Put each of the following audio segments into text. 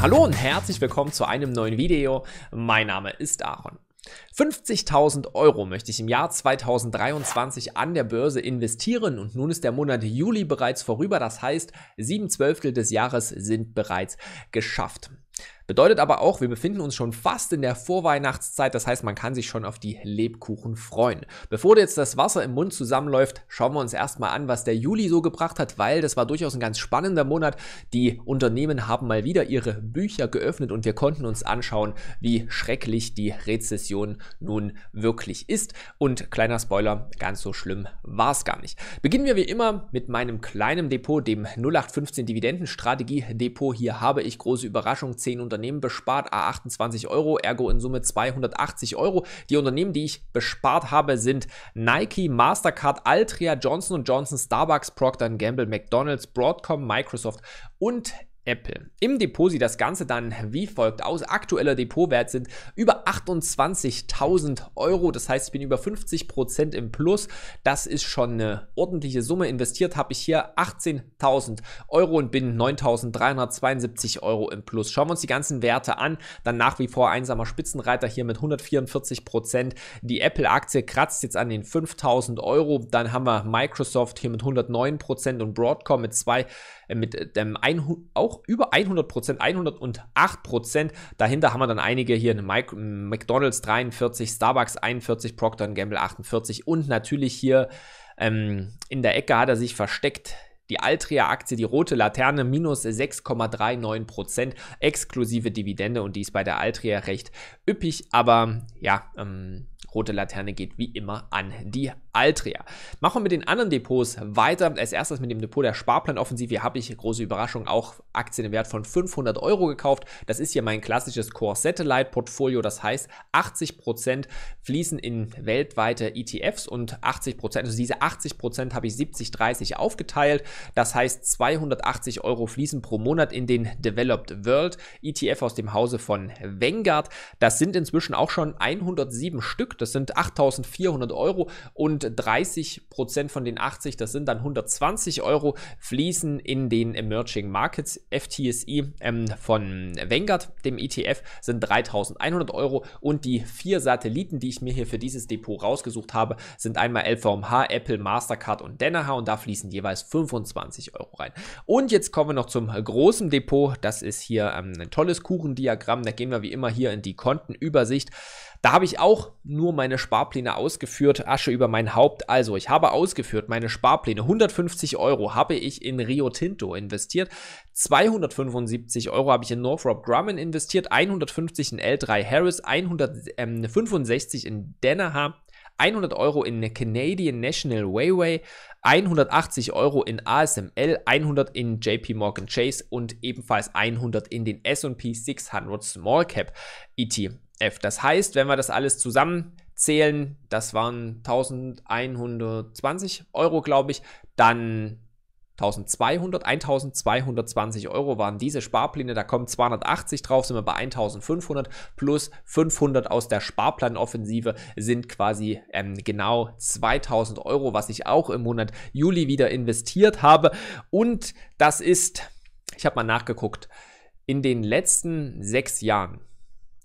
Hallo und herzlich willkommen zu einem neuen Video. Mein Name ist Aaron. 50.000 Euro möchte ich im Jahr 2023 an der Börse investieren und nun ist der Monat Juli bereits vorüber, das heißt, sieben Zwölftel des Jahres sind bereits geschafft. Bedeutet aber auch, wir befinden uns schon fast in der Vorweihnachtszeit, das heißt, man kann sich schon auf die Lebkuchen freuen. Bevor jetzt das Wasser im Mund zusammenläuft, schauen wir uns erstmal an, was der Juli so gebracht hat, weil das war durchaus ein ganz spannender Monat. Die Unternehmen haben mal wieder ihre Bücher geöffnet und wir konnten uns anschauen, wie schrecklich die Rezession nun wirklich ist. Und kleiner Spoiler, ganz so schlimm war es gar nicht. Beginnen wir wie immer mit meinem kleinen Depot, dem 0815 Dividendenstrategie Depot. Hier habe ich große Überraschung, 10 Unternehmen Unternehmen bespart, a 28 Euro, ergo in Summe 280 Euro. Die Unternehmen, die ich bespart habe, sind Nike, Mastercard, Altria, Johnson Johnson, Starbucks, Procter Gamble, McDonald's, Broadcom, Microsoft und Apple. Im Depot sieht das Ganze dann wie folgt aus. Aktueller Depotwert sind über 28.000 Euro. Das heißt, ich bin über 50% im Plus. Das ist schon eine ordentliche Summe. Investiert habe ich hier 18.000 Euro und bin 9.372 Euro im Plus. Schauen wir uns die ganzen Werte an. Dann nach wie vor einsamer Spitzenreiter hier mit 144%. Die Apple-Aktie kratzt jetzt an den 5.000 Euro. Dann haben wir Microsoft hier mit 109% und Broadcom mit 2%. Äh, mit ähm, ein, auch über 100 Prozent, 108 Prozent. Dahinter haben wir dann einige hier, eine Mike, McDonald's 43, Starbucks 41, Procter Gamble 48 und natürlich hier ähm, in der Ecke hat er sich versteckt. Die Altria-Aktie, die rote Laterne, minus 6,39% exklusive Dividende und die ist bei der Altria recht üppig, aber ja, ähm, Rote Laterne geht wie immer an die Altria. Machen wir mit den anderen Depots weiter. Als erstes mit dem Depot der Sparplanoffensive. Hier habe ich, große Überraschung, auch Aktien im Wert von 500 Euro gekauft. Das ist hier mein klassisches Core-Satellite-Portfolio. Das heißt, 80% Prozent fließen in weltweite ETFs und 80%, Prozent, also diese 80% Prozent habe ich 70-30 aufgeteilt. Das heißt, 280 Euro fließen pro Monat in den Developed World ETF aus dem Hause von Vanguard. Das sind inzwischen auch schon 107 Stück Stück, das sind 8.400 Euro und 30 Prozent von den 80, das sind dann 120 Euro, fließen in den Emerging Markets FTSE ähm, von Vanguard, dem ETF, sind 3.100 Euro und die vier Satelliten, die ich mir hier für dieses Depot rausgesucht habe, sind einmal LVMH, Apple, Mastercard und Danaher und da fließen jeweils 25 Euro rein. Und jetzt kommen wir noch zum äh, großen Depot, das ist hier ähm, ein tolles Kuchendiagramm, da gehen wir wie immer hier in die Kontenübersicht. Da habe ich auch nur meine Sparpläne ausgeführt, Asche über mein Haupt. Also, ich habe ausgeführt meine Sparpläne. 150 Euro habe ich in Rio Tinto investiert. 275 Euro habe ich in Northrop Grumman investiert. 150 in L3 Harris. 165 ähm, in Danaher. 100 Euro in Canadian National Wayway, 180 Euro in ASML, 100 in JP Morgan Chase und ebenfalls 100 in den S&P 600 Small Cap ET. F. Das heißt, wenn wir das alles zusammenzählen, das waren 1120 Euro, glaube ich, dann 1200, 1220 Euro waren diese Sparpläne, da kommen 280 drauf, sind wir bei 1500 plus 500 aus der Sparplanoffensive sind quasi ähm, genau 2000 Euro, was ich auch im Monat Juli wieder investiert habe. Und das ist, ich habe mal nachgeguckt, in den letzten sechs Jahren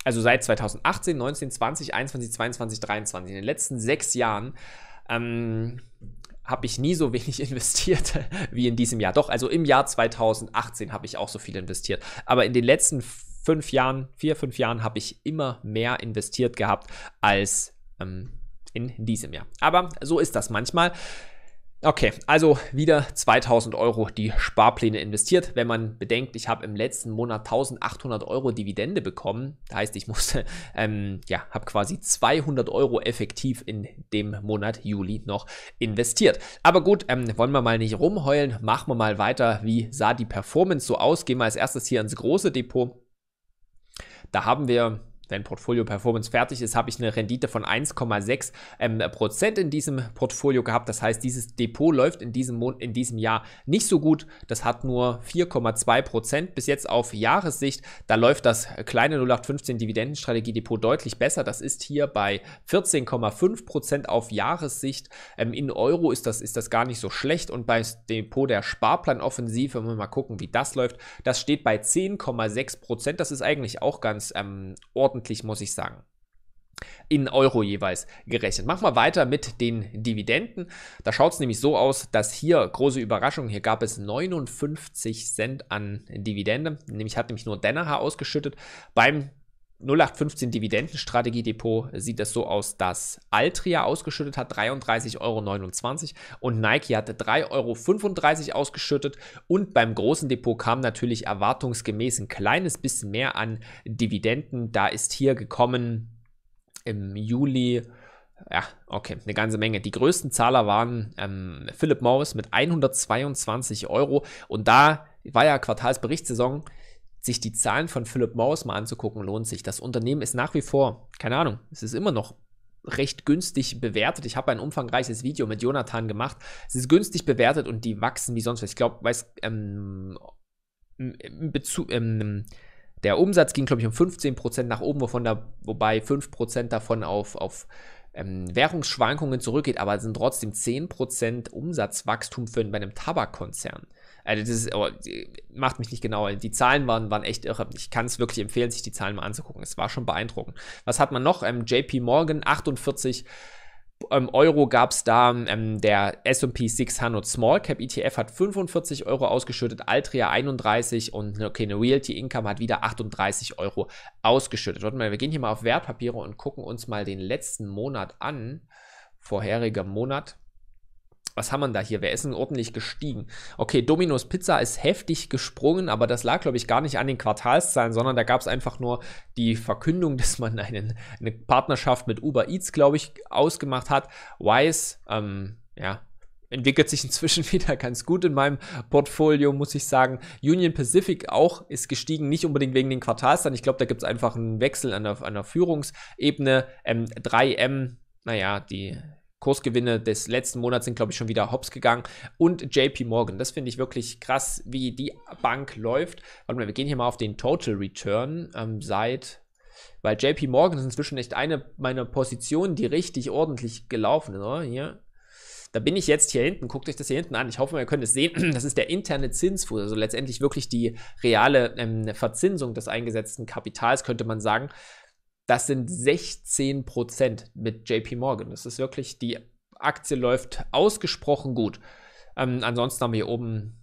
also seit 2018, 19, 20, 21, 22, 23, in den letzten sechs Jahren, ähm, habe ich nie so wenig investiert wie in diesem Jahr. Doch, also im Jahr 2018 habe ich auch so viel investiert. Aber in den letzten fünf Jahren, vier, fünf Jahren habe ich immer mehr investiert gehabt als ähm, in diesem Jahr. Aber so ist das manchmal. Okay, also wieder 2000 Euro die Sparpläne investiert. Wenn man bedenkt, ich habe im letzten Monat 1800 Euro Dividende bekommen, das heißt, ich musste, ähm, ja, habe quasi 200 Euro effektiv in dem Monat Juli noch investiert. Aber gut, ähm, wollen wir mal nicht rumheulen, machen wir mal weiter. Wie sah die Performance so aus? Gehen wir als erstes hier ins große Depot. Da haben wir wenn Portfolio Performance fertig ist, habe ich eine Rendite von 1,6 ähm, Prozent in diesem Portfolio gehabt. Das heißt, dieses Depot läuft in diesem, Mon in diesem Jahr nicht so gut. Das hat nur 4,2 Prozent bis jetzt auf Jahressicht. Da läuft das kleine 0815 Dividendenstrategie Depot deutlich besser. Das ist hier bei 14,5 Prozent auf Jahressicht. Ähm, in Euro ist das, ist das gar nicht so schlecht. Und bei Depot der Sparplanoffensive, wenn wir mal gucken, wie das läuft, das steht bei 10,6 Prozent. Das ist eigentlich auch ganz ähm, ordentlich ordentlich, muss ich sagen. In Euro jeweils gerechnet. Machen wir weiter mit den Dividenden. Da schaut es nämlich so aus, dass hier, große Überraschung, hier gab es 59 Cent an Dividende. Nämlich hat nämlich nur Danaher ausgeschüttet. Beim 0815 Dividendenstrategie Depot sieht es so aus, dass Altria ausgeschüttet hat 33,29 Euro und Nike hatte 3,35 Euro ausgeschüttet und beim großen Depot kam natürlich erwartungsgemäß ein kleines bisschen mehr an Dividenden. Da ist hier gekommen im Juli ja, okay, eine ganze Menge. Die größten Zahler waren ähm, Philip Morris mit 122 Euro und da war ja Quartalsberichtssaison sich die Zahlen von Philip Morris mal anzugucken, lohnt sich. Das Unternehmen ist nach wie vor, keine Ahnung, es ist immer noch recht günstig bewertet. Ich habe ein umfangreiches Video mit Jonathan gemacht. Es ist günstig bewertet und die wachsen wie sonst was. Ich glaube, weiß, ähm, Bezug, ähm, der Umsatz ging, glaube ich, um 15% nach oben, wovon da, wobei 5% davon auf, auf ähm, Währungsschwankungen zurückgeht, aber es sind trotzdem 10% Umsatzwachstum für, bei einem Tabakkonzern. Also das ist, oh, macht mich nicht genau. Die Zahlen waren, waren echt irre. Ich kann es wirklich empfehlen, sich die Zahlen mal anzugucken. Es war schon beeindruckend. Was hat man noch? Ähm, JP Morgan 48 ähm, Euro gab es da. Ähm, der SP 600 Small Cap ETF hat 45 Euro ausgeschüttet, Altria 31 und ne, okay, eine Realty Income hat wieder 38 Euro ausgeschüttet. Warte mal, wir gehen hier mal auf Wertpapiere und gucken uns mal den letzten Monat an. Vorheriger Monat was haben wir da hier? Wer ist denn ordentlich gestiegen? Okay, Domino's Pizza ist heftig gesprungen, aber das lag, glaube ich, gar nicht an den Quartalszahlen, sondern da gab es einfach nur die Verkündung, dass man einen, eine Partnerschaft mit Uber Eats, glaube ich, ausgemacht hat. Wise, ähm, ja, entwickelt sich inzwischen wieder ganz gut in meinem Portfolio, muss ich sagen. Union Pacific auch ist gestiegen, nicht unbedingt wegen den Quartalszahlen. Ich glaube, da gibt es einfach einen Wechsel an der, an der Führungsebene. Ähm, 3M, naja, die Kursgewinne des letzten Monats sind, glaube ich, schon wieder hops gegangen. Und JP Morgan, das finde ich wirklich krass, wie die Bank läuft. Warte mal, wir gehen hier mal auf den Total Return ähm, seit weil JP Morgan ist inzwischen echt eine meiner Positionen, die richtig ordentlich gelaufen ist, oder? Hier. Da bin ich jetzt hier hinten. Guckt euch das hier hinten an. Ich hoffe, ihr könnt es sehen. Das ist der interne Zinsfuß, also letztendlich wirklich die reale ähm, Verzinsung des eingesetzten Kapitals, könnte man sagen. Das sind 16 Prozent mit JP Morgan. Das ist wirklich, die Aktie läuft ausgesprochen gut. Ähm, ansonsten haben wir hier oben,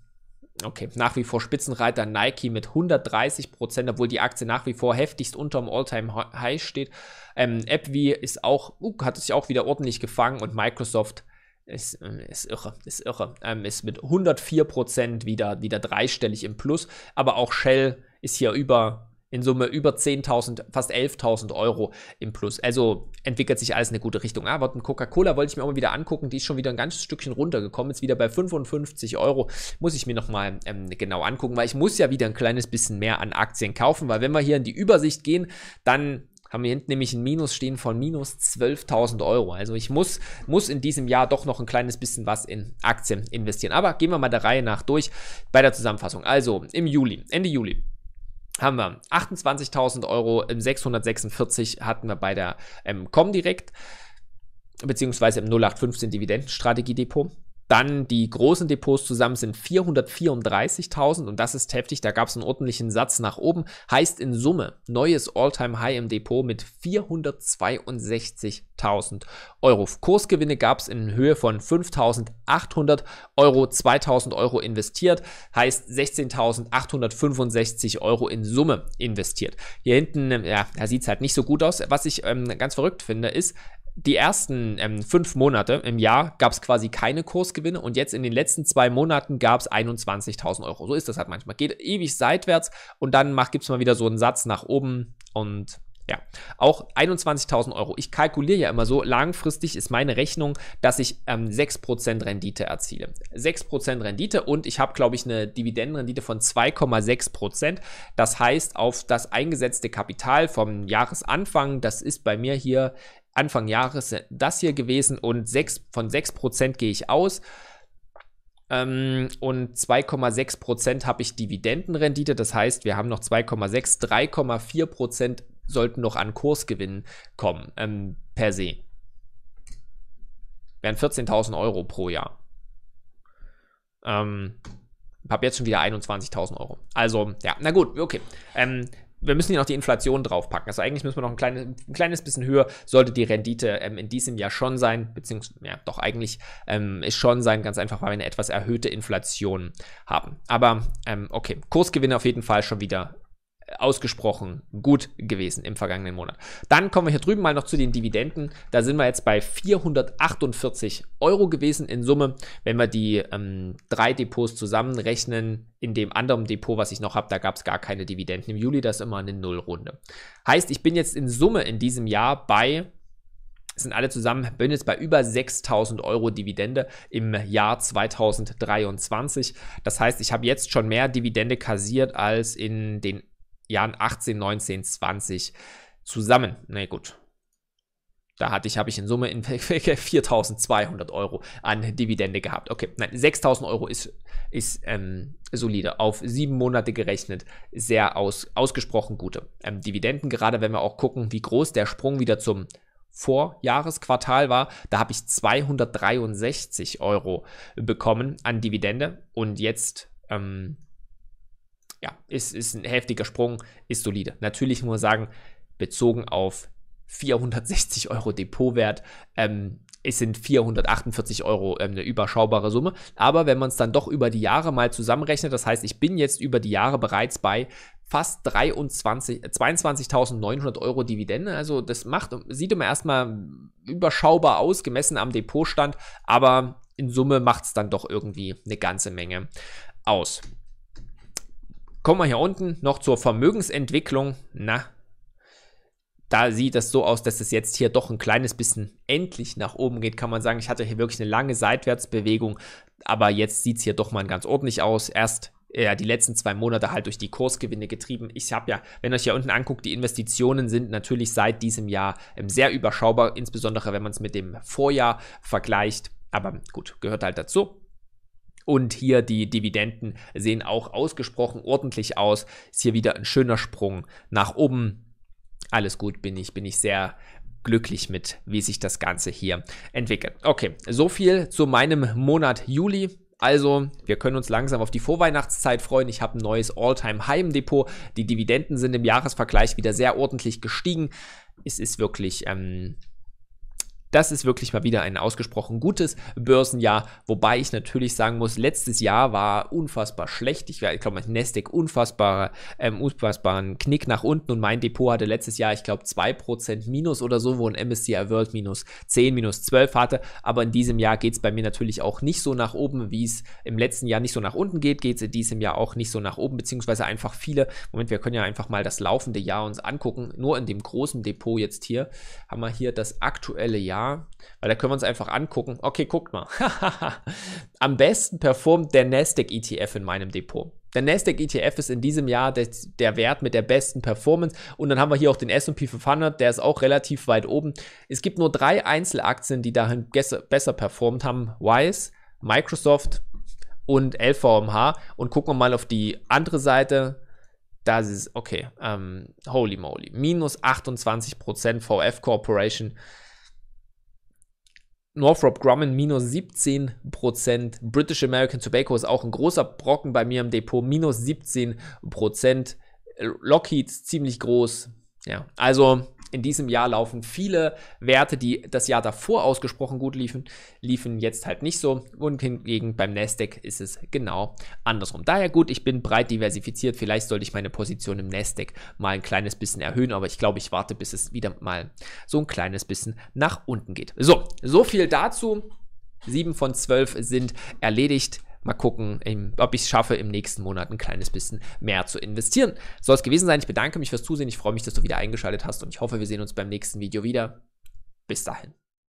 okay, nach wie vor Spitzenreiter Nike mit 130 Prozent, obwohl die Aktie nach wie vor heftigst unterm All-Time-High steht. Ähm, AppWi ist auch, uh, hat sich auch wieder ordentlich gefangen und Microsoft ist, äh, ist irre, ist irre. Ähm, ist mit 104 Prozent wieder, wieder dreistellig im Plus, aber auch Shell ist hier über in Summe über 10.000, fast 11.000 Euro im Plus. Also entwickelt sich alles in eine gute Richtung. Aber ah, ja, Coca-Cola wollte ich mir auch mal wieder angucken. Die ist schon wieder ein ganzes Stückchen runtergekommen. Ist wieder bei 55 Euro. Muss ich mir nochmal ähm, genau angucken, weil ich muss ja wieder ein kleines bisschen mehr an Aktien kaufen. Weil wenn wir hier in die Übersicht gehen, dann haben wir hinten nämlich ein Minus stehen von minus 12.000 Euro. Also ich muss, muss in diesem Jahr doch noch ein kleines bisschen was in Aktien investieren. Aber gehen wir mal der Reihe nach durch bei der Zusammenfassung. Also im Juli, Ende Juli haben wir 28.000 Euro, im 646 hatten wir bei der ähm, Comdirect, beziehungsweise im 0815 Dividendenstrategie Depot. Dann die großen Depots zusammen sind 434.000 und das ist heftig, da gab es einen ordentlichen Satz nach oben. Heißt in Summe neues All-Time-High im Depot mit 462.000 Euro. Kursgewinne gab es in Höhe von 5.800 Euro, 2.000 Euro investiert, heißt 16.865 Euro in Summe investiert. Hier hinten, ja, da sieht es halt nicht so gut aus. Was ich ähm, ganz verrückt finde, ist, die ersten ähm, fünf Monate im Jahr gab es quasi keine Kursgewinne und jetzt in den letzten zwei Monaten gab es 21.000 Euro. So ist das halt manchmal. Geht ewig seitwärts und dann gibt es mal wieder so einen Satz nach oben und ja, auch 21.000 Euro. Ich kalkuliere ja immer so, langfristig ist meine Rechnung, dass ich ähm, 6% Rendite erziele. 6% Rendite und ich habe, glaube ich, eine Dividendenrendite von 2,6%. Das heißt, auf das eingesetzte Kapital vom Jahresanfang, das ist bei mir hier Anfang Jahres das hier gewesen und 6, von 6% gehe ich aus. Ähm, und 2,6% habe ich Dividendenrendite. Das heißt, wir haben noch 2,6, 3,4% sollten noch an Kursgewinn kommen, ähm, per se. Wären 14.000 Euro pro Jahr. Ähm, habe jetzt schon wieder 21.000 Euro. Also, ja, na gut, okay. Ähm, wir müssen hier noch die Inflation draufpacken. Also eigentlich müssen wir noch ein kleines, ein kleines bisschen höher, sollte die Rendite ähm, in diesem Jahr schon sein, beziehungsweise, ja, doch eigentlich ähm, ist schon sein, ganz einfach, weil wir eine etwas erhöhte Inflation haben. Aber ähm, okay, Kursgewinne auf jeden Fall schon wieder ausgesprochen gut gewesen im vergangenen Monat. Dann kommen wir hier drüben mal noch zu den Dividenden. Da sind wir jetzt bei 448 Euro gewesen in Summe. Wenn wir die ähm, drei Depots zusammenrechnen, in dem anderen Depot, was ich noch habe, da gab es gar keine Dividenden im Juli. Das ist immer eine Nullrunde. Heißt, ich bin jetzt in Summe in diesem Jahr bei sind alle zusammen, bin jetzt bei über 6000 Euro Dividende im Jahr 2023. Das heißt, ich habe jetzt schon mehr Dividende kassiert als in den Jahren 18, 19, 20 zusammen. Na gut. Da hatte ich, habe ich in Summe in 4.200 Euro an Dividende gehabt. Okay, nein, 6.000 Euro ist, ist ähm, solide. Auf sieben Monate gerechnet, sehr aus, ausgesprochen gute ähm, Dividenden. Gerade wenn wir auch gucken, wie groß der Sprung wieder zum Vorjahresquartal war, da habe ich 263 Euro bekommen an Dividende und jetzt ähm, ja, ist, ist ein heftiger Sprung, ist solide. Natürlich muss man sagen, bezogen auf 460 Euro Depotwert, ähm, es sind 448 Euro ähm, eine überschaubare Summe. Aber wenn man es dann doch über die Jahre mal zusammenrechnet, das heißt, ich bin jetzt über die Jahre bereits bei fast 22.900 äh, Euro Dividende. Also das macht, sieht immer erstmal überschaubar aus, gemessen am Depotstand, aber in Summe macht es dann doch irgendwie eine ganze Menge aus kommen wir hier unten noch zur Vermögensentwicklung. Na, da sieht das so aus, dass es jetzt hier doch ein kleines bisschen endlich nach oben geht, kann man sagen. Ich hatte hier wirklich eine lange Seitwärtsbewegung, aber jetzt sieht es hier doch mal ganz ordentlich aus. Erst äh, ja, die letzten zwei Monate halt durch die Kursgewinne getrieben. Ich habe ja, wenn ihr euch hier unten anguckt, die Investitionen sind natürlich seit diesem Jahr ähm, sehr überschaubar, insbesondere wenn man es mit dem Vorjahr vergleicht. Aber gut, gehört halt dazu. Und hier die Dividenden sehen auch ausgesprochen ordentlich aus. Ist hier wieder ein schöner Sprung nach oben. Alles gut, bin ich, bin ich sehr glücklich mit, wie sich das Ganze hier entwickelt. Okay, so viel zu meinem Monat Juli. Also, wir können uns langsam auf die Vorweihnachtszeit freuen. Ich habe ein neues All-Time-High Depot. Die Dividenden sind im Jahresvergleich wieder sehr ordentlich gestiegen. Es ist wirklich ähm, das ist wirklich mal wieder ein ausgesprochen gutes Börsenjahr, wobei ich natürlich sagen muss, letztes Jahr war unfassbar schlecht. Ich, ich glaube, Nasdaq unfassbare, ähm, unfassbaren Knick nach unten und mein Depot hatte letztes Jahr, ich glaube, 2% minus oder so, wo ein MSCI World minus 10, minus 12 hatte. Aber in diesem Jahr geht es bei mir natürlich auch nicht so nach oben, wie es im letzten Jahr nicht so nach unten geht, geht es in diesem Jahr auch nicht so nach oben, beziehungsweise einfach viele. Moment, wir können ja einfach mal das laufende Jahr uns angucken. Nur in dem großen Depot jetzt hier haben wir hier das aktuelle Jahr weil da können wir uns einfach angucken. Okay, guckt mal. Am besten performt der Nasdaq ETF in meinem Depot. Der Nasdaq ETF ist in diesem Jahr der, der, Wert mit der besten Performance. Und dann haben wir hier auch den S&P 500, der ist auch relativ weit oben. Es gibt nur drei Einzelaktien, die dahin besser performt haben. Wise, Microsoft und LVMH. Und gucken wir mal auf die andere Seite. Das ist, okay, ähm, holy moly. Minus 28% VF Corporation. Northrop Grumman minus 17%. British American Tobacco ist auch ein großer Brocken bei mir im Depot, minus 17%. Lockheed ziemlich groß. Ja, also in diesem Jahr laufen viele Werte, die das Jahr davor ausgesprochen gut liefen, liefen jetzt halt nicht so. Und hingegen beim Nasdaq ist es genau andersrum. Daher gut, ich bin breit diversifiziert. Vielleicht sollte ich meine Position im Nasdaq mal ein kleines bisschen erhöhen, aber ich glaube, ich warte, bis es wieder mal so ein kleines bisschen nach unten geht. So, so viel dazu. 7 von 12 sind erledigt mal gucken, ob ich es schaffe, im nächsten Monat ein kleines bisschen mehr zu investieren. Soll es gewesen sein. Ich bedanke mich fürs Zusehen. Ich freue mich, dass du wieder eingeschaltet hast und ich hoffe, wir sehen uns beim nächsten Video wieder. Bis dahin.